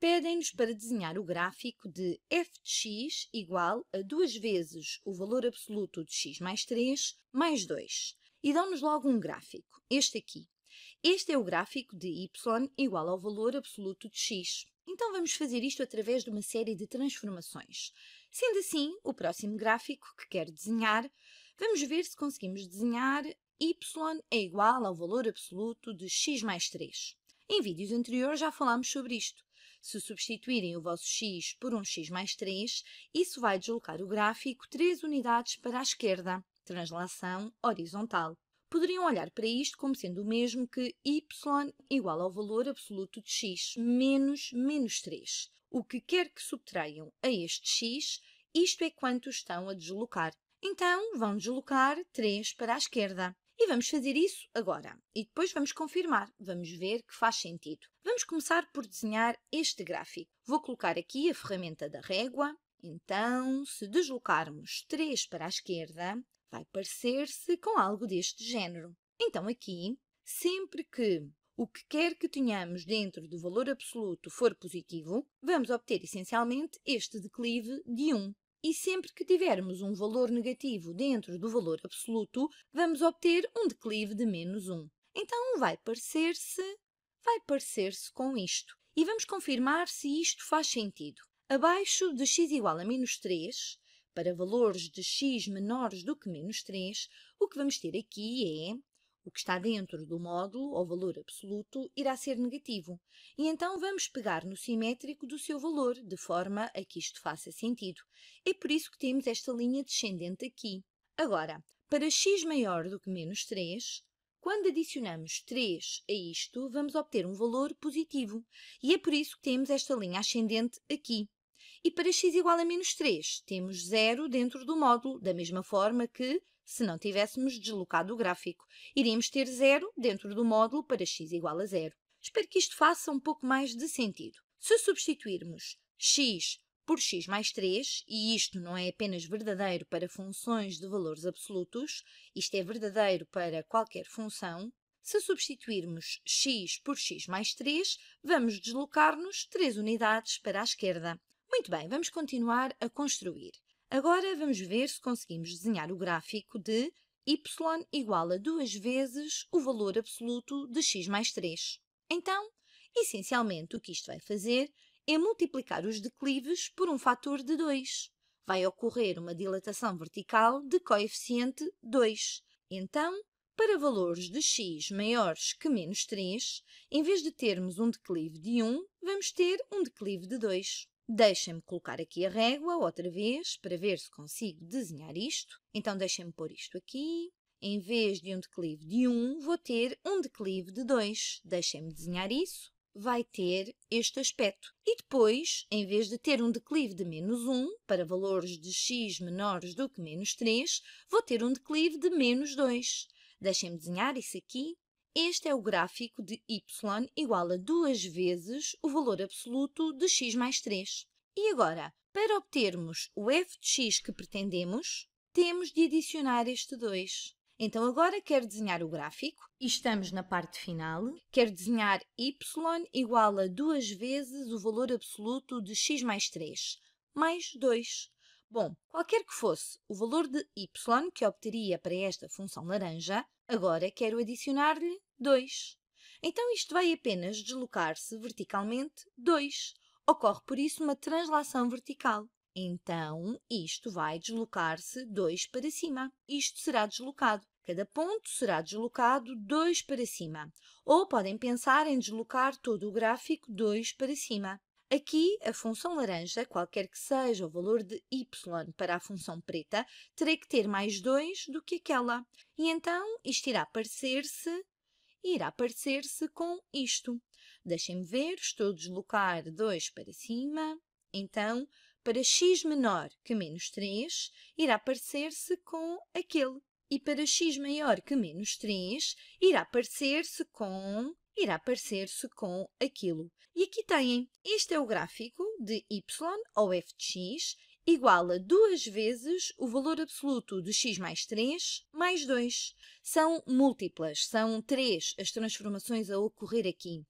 pedem-nos para desenhar o gráfico de f de x igual a duas vezes o valor absoluto de x mais 3 mais 2. E dão-nos logo um gráfico, este aqui. Este é o gráfico de y igual ao valor absoluto de x. Então vamos fazer isto através de uma série de transformações. Sendo assim, o próximo gráfico que quero desenhar, vamos ver se conseguimos desenhar y é igual ao valor absoluto de x mais 3. Em vídeos anteriores já falámos sobre isto. Se substituírem o vosso x por um x mais 3, isso vai deslocar o gráfico 3 unidades para a esquerda, translação horizontal. Poderiam olhar para isto como sendo o mesmo que y igual ao valor absoluto de x menos menos 3. O que quer que subtraiam a este x, isto é quanto estão a deslocar. Então, vão deslocar 3 para a esquerda. E vamos fazer isso agora. E depois vamos confirmar, vamos ver que faz sentido. Vamos começar por desenhar este gráfico. Vou colocar aqui a ferramenta da régua. Então, se deslocarmos 3 para a esquerda, vai parecer-se com algo deste género. Então aqui, sempre que o que quer que tenhamos dentro do valor absoluto for positivo, vamos obter essencialmente este declive de 1. E sempre que tivermos um valor negativo dentro do valor absoluto, vamos obter um declive de menos 1. Então vai parecer-se... vai parecer-se com isto. E vamos confirmar se isto faz sentido. Abaixo de x igual a menos 3, para valores de x menores do que menos 3, o que vamos ter aqui é o que está dentro do módulo, ou valor absoluto, irá ser negativo, e então vamos pegar no simétrico do seu valor, de forma a que isto faça sentido. É por isso que temos esta linha descendente aqui. Agora, para x maior do que menos 3, quando adicionamos 3 a isto, vamos obter um valor positivo, e é por isso que temos esta linha ascendente aqui. E para x igual a menos 3, temos 0 dentro do módulo, da mesma forma que se não tivéssemos deslocado o gráfico, iríamos ter zero dentro do módulo para x igual a zero. Espero que isto faça um pouco mais de sentido. Se substituirmos x por x mais 3, e isto não é apenas verdadeiro para funções de valores absolutos, isto é verdadeiro para qualquer função, se substituirmos x por x mais 3, vamos deslocar-nos 3 unidades para a esquerda. Muito bem, vamos continuar a construir. Agora vamos ver se conseguimos desenhar o gráfico de y igual a duas vezes o valor absoluto de x mais 3. Então, essencialmente o que isto vai fazer é multiplicar os declives por um fator de 2. Vai ocorrer uma dilatação vertical de coeficiente 2. Então, para valores de x maiores que menos 3, em vez de termos um declive de 1, vamos ter um declive de 2. Deixem-me colocar aqui a régua outra vez para ver se consigo desenhar isto. Então deixem-me pôr isto aqui. Em vez de um declive de 1, vou ter um declive de 2. Deixem-me desenhar isso. Vai ter este aspecto. E depois, em vez de ter um declive de menos 1, para valores de x menores do que menos 3, vou ter um declive de menos 2. Deixem-me desenhar isso aqui este é o gráfico de y igual a duas vezes o valor absoluto de x mais 3. E agora, para obtermos o f de x que pretendemos, temos de adicionar este 2. Então agora quero desenhar o gráfico e estamos na parte final. Quero desenhar y igual a duas vezes o valor absoluto de x mais 3, mais 2. Bom, qualquer que fosse o valor de y que obteria para esta função laranja, agora quero adicionar-lhe 2. Então isto vai apenas deslocar-se verticalmente 2. Ocorre por isso uma translação vertical. Então isto vai deslocar-se 2 para cima. Isto será deslocado. Cada ponto será deslocado 2 para cima. Ou podem pensar em deslocar todo o gráfico 2 para cima. Aqui, a função laranja, qualquer que seja o valor de y para a função preta, terei que ter mais 2 do que aquela. E então, isto irá parecer-se irá parecer-se com isto. Deixem-me ver, estou a deslocar 2 para cima. Então, para x menor que menos 3, irá parecer-se com aquele. E para x maior que menos 3, irá parecer-se com irá parecer-se com aquilo. E aqui têm, este é o gráfico de y ou f de x igual a duas vezes o valor absoluto de x mais 3 mais 2. São múltiplas, são três as transformações a ocorrer aqui.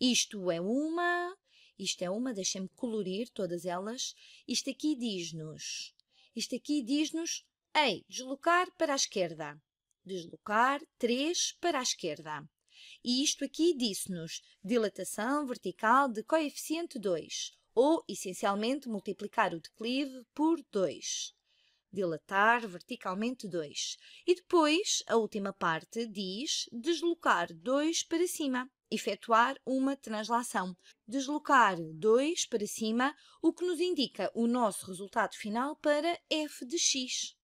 Isto é uma, isto é uma, deixem-me colorir todas elas. Isto aqui diz-nos, isto aqui diz-nos, ei, deslocar para a esquerda. Deslocar 3 para a esquerda. E isto aqui disse-nos dilatação vertical de coeficiente 2, ou, essencialmente, multiplicar o declive por 2. Dilatar verticalmente 2. E depois, a última parte diz deslocar 2 para cima, efetuar uma translação. Deslocar 2 para cima, o que nos indica o nosso resultado final para f de x.